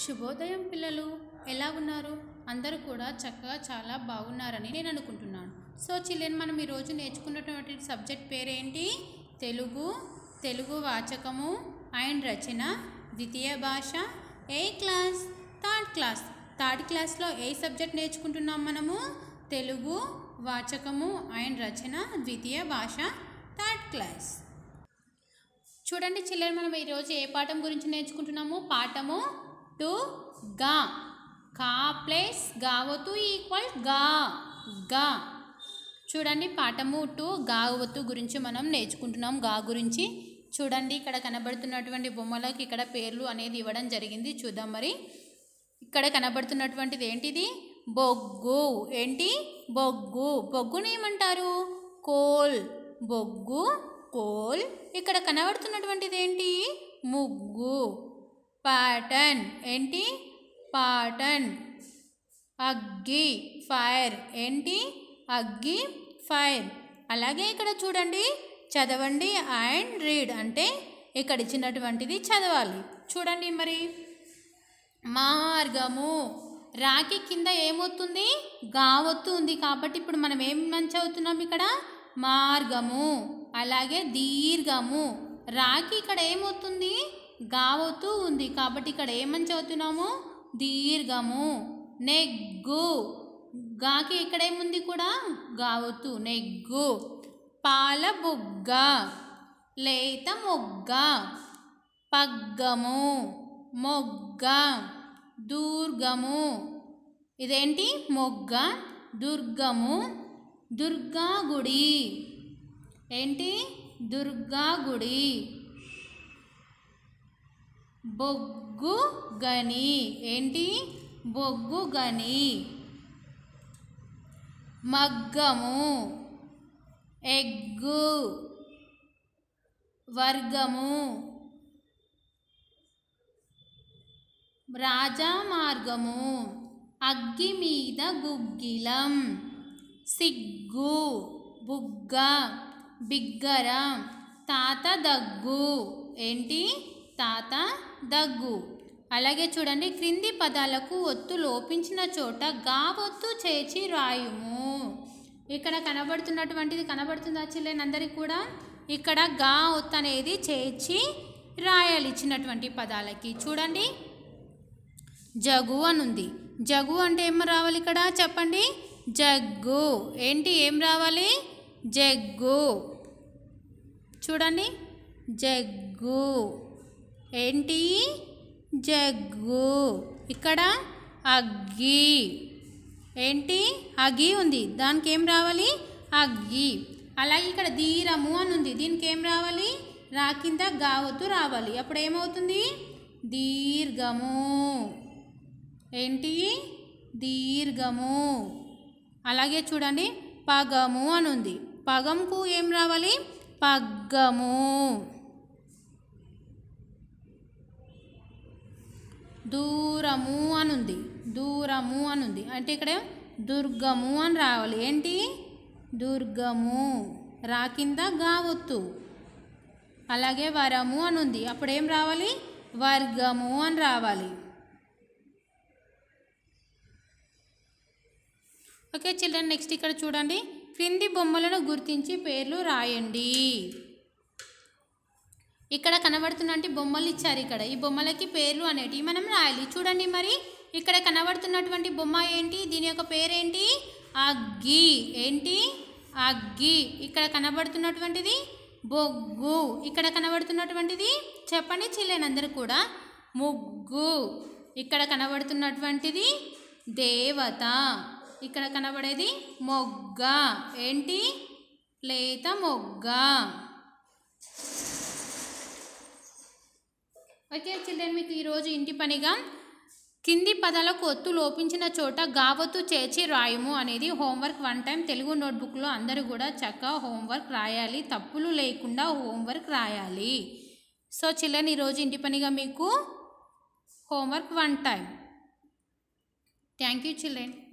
శుభోదయం పిల్లలు ఎలా ఉన్నారు అందరూ కూడా చక్కగా చాలా బాగున్నారని నేను అనుకుంటున్నాను సో చిల్లెన్ మనం ఈరోజు నేర్చుకున్నటువంటి సబ్జెక్ట్ పేరేంటి తెలుగు తెలుగు వాచకము అండ్ రచన ద్వితీయ భాష ఏ క్లాస్ థర్డ్ క్లాస్ థర్డ్ క్లాస్లో ఏ సబ్జెక్ట్ నేర్చుకుంటున్నాం మనము తెలుగు వాచకము అండ్ రచన ద్వితీయ భాష థర్డ్ క్లాస్ చూడండి చిల్లర మనం ఈరోజు ఏ పాఠం గురించి నేర్చుకుంటున్నాము పాఠము టు గా ka ప్లస్ గావతు ఈక్వల్ గా గా చూడండి పాఠము టు గావతు గురించి మనం నేర్చుకుంటున్నాం గా గురించి చూడండి ఇక్కడ కనబడుతున్నటువంటి బొమ్మలకు ఇక్కడ పేర్లు అనేది ఇవ్వడం జరిగింది చూద్దాం మరి ఇక్కడ కనబడుతున్నటువంటిది ఏంటిది బొగ్గు ఏంటి బొగ్గు బొగ్గుని ఏమంటారు కోల్ బొగ్గు కోల్ ఇక్కడ కనబడుతున్నటువంటిది ఏంటి ముగ్గు పాటన్ ఏంటి పాటన్ అగ్గి ఫైర్ ఏంటి అగ్గి ఫైర్ అలాగే ఇక్కడ చూడండి చదవండి అండ్ రీడ్ అంటే ఇక్కడ ఇచ్చినటువంటిది చదవాలి చూడండి మరి మార్గము రాకి కింద ఏమవుతుంది గా ఉంది కాబట్టి ఇప్పుడు మనం ఏం మంచి అవుతున్నాం ఇక్కడ మార్గము అలాగే దీర్ఘము రాకి ఇక్కడ ఏమవుతుంది గావవుతూ ఉంది కాబట్టి ఇక్కడ ఏమని చదువుతున్నాము దీర్ఘము నెగ్గు గాకి ఇక్కడేముంది కూడా గావుతూ నెగ్గు బుగ్గ లేత మొగ్గ పగ్గము మొగ్గ దూర్గము ఇదేంటి మొగ్గ దుర్గము దుర్గా గుడి ఏంటి దుర్గా గుడి బొగ్గు గని ఏంటి బొగ్గు గని మగ్గము ఎగ్గు వర్గము రాజామార్గము అగ్గి మీద గుగ్గిలం సిగ్గు బుగ్గ బిగ్గర తాత దగ్గు ఏంటి తాత దగ్గు అలాగే చూడండి క్రింది పదాలకు ఒత్తు లోపించిన చోట గా ఒత్తు చేర్చి రాయుము ఇక్కడ కనబడుతున్నటువంటిది కనబడుతుందా అందరికీ కూడా ఇక్కడ గా ఒత్తు అనేది చేర్చి రాయాలి ఇచ్చినటువంటి పదాలకి చూడండి జగు అనుంది జగు అంటే ఏం రావాలి ఇక్కడ చెప్పండి జగ్గు ఏంటి ఏం రావాలి జగ్గు చూడండి జగ్గు ఏంటి జగ్గు ఇక్కడ అగ్గి ఏంటి అగి ఉంది దానికి ఏం రావాలి అగ్గి అలాగే ఇక్కడ ధీరము అని ఉంది దీనికి ఏం రావాలి రాకింద కింద గావతు రావాలి అప్పుడు ఏమవుతుంది దీర్ఘము ఏంటి దీర్ఘము అలాగే చూడండి పగము అని ఉంది పగంకు ఏం రావాలి పగ్గము దూరము అనుంది దూరము అనుంది అంటే ఇక్కడ దుర్గము అని రావాలి ఏంటి దుర్గము రా కింద గావొత్తు అలాగే వరము అనుంది అప్పుడు ఏం రావాలి వర్గము అని రావాలి ఓకే చిల్డ్రన్ నెక్స్ట్ ఇక్కడ చూడండి క్రింది బొమ్మలను గుర్తించి పేర్లు రాయండి ఇక్కడ కనబడుతున్నటువంటి బొమ్మలు ఇచ్చారు ఇక్కడ ఈ బొమ్మలకి పేర్లు అనేటివి మనం రాయాలి చూడండి మరి ఇక్కడ కనబడుతున్నటువంటి బొమ్మ ఏంటి దీని యొక్క పేరేంటి అగ్గి ఏంటి అగ్గి ఇక్కడ కనబడుతున్నటువంటిది బొగ్గు ఇక్కడ కనబడుతున్నటువంటిది చెప్పండి చెల్లెనందరూ కూడా ముగ్గు ఇక్కడ కనబడుతున్నటువంటిది దేవత ఇక్కడ కనబడేది మొగ్గ ఏంటి లేత మొగ్గ ఓకే చిల్డ్రన్ మీకు ఈరోజు ఇంటి పనిగా కింది పదాలకు ఒత్తు లోపించిన చోట గావత్తు చేర్చి రాయము అనేది హోంవర్క్ వన్ టైం తెలుగు నోట్బుక్లో అందరూ కూడా చక్కగా హోంవర్క్ రాయాలి తప్పులు లేకుండా హోంవర్క్ రాయాలి సో చిల్డ్రన్ ఈరోజు ఇంటి పనిగా మీకు homework one time thank you children